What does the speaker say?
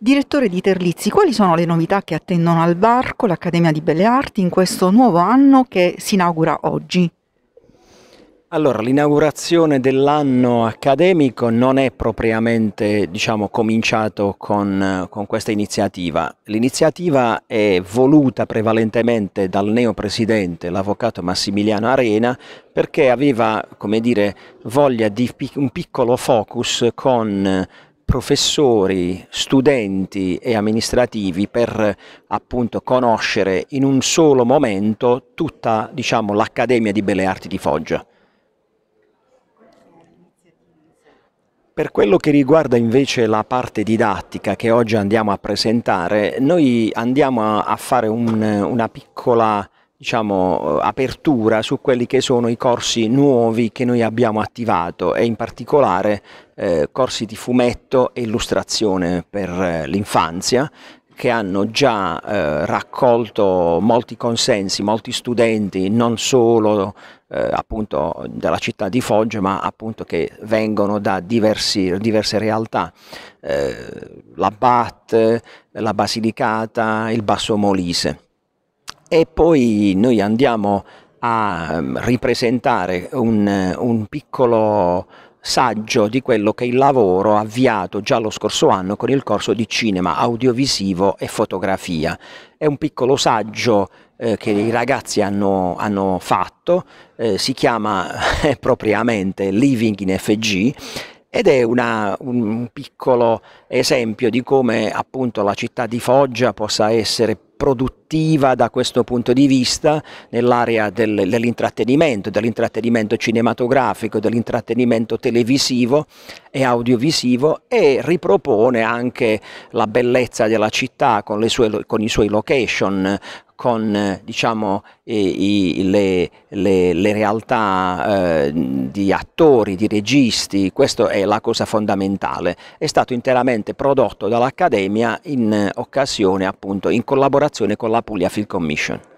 Direttore di Terlizzi, quali sono le novità che attendono al Varco, l'Accademia di Belle Arti, in questo nuovo anno che si inaugura oggi? Allora, l'inaugurazione dell'anno accademico non è propriamente, diciamo, cominciato con, eh, con questa iniziativa. L'iniziativa è voluta prevalentemente dal neopresidente, l'avvocato Massimiliano Arena, perché aveva, come dire, voglia di un piccolo focus con eh, professori, studenti e amministrativi per appunto conoscere in un solo momento tutta diciamo, l'Accademia di Belle Arti di Foggia. Per quello che riguarda invece la parte didattica che oggi andiamo a presentare, noi andiamo a fare un, una piccola diciamo, eh, apertura su quelli che sono i corsi nuovi che noi abbiamo attivato e in particolare eh, corsi di fumetto e illustrazione per eh, l'infanzia che hanno già eh, raccolto molti consensi, molti studenti, non solo eh, appunto dalla città di Foggia, ma appunto che vengono da diversi, diverse realtà, eh, la BAT, la Basilicata, il Basso Molise e poi noi andiamo a ehm, ripresentare un, un piccolo saggio di quello che il lavoro ha avviato già lo scorso anno con il corso di cinema, audiovisivo e fotografia. È un piccolo saggio eh, che i ragazzi hanno, hanno fatto, eh, si chiama eh, propriamente Living in FG ed è una, un piccolo esempio di come appunto la città di Foggia possa essere produttiva da questo punto di vista nell'area del, dell'intrattenimento, dell'intrattenimento cinematografico, dell'intrattenimento televisivo e audiovisivo e ripropone anche la bellezza della città con, sue, con i suoi location, con diciamo, i, i, le, le, le, realtà eh, di attori, di registi, questa è la cosa fondamentale. È stato interamente prodotto dall'Accademia in occasione, appunto, in collaborazione collaborazione con la Puglia Film Commission.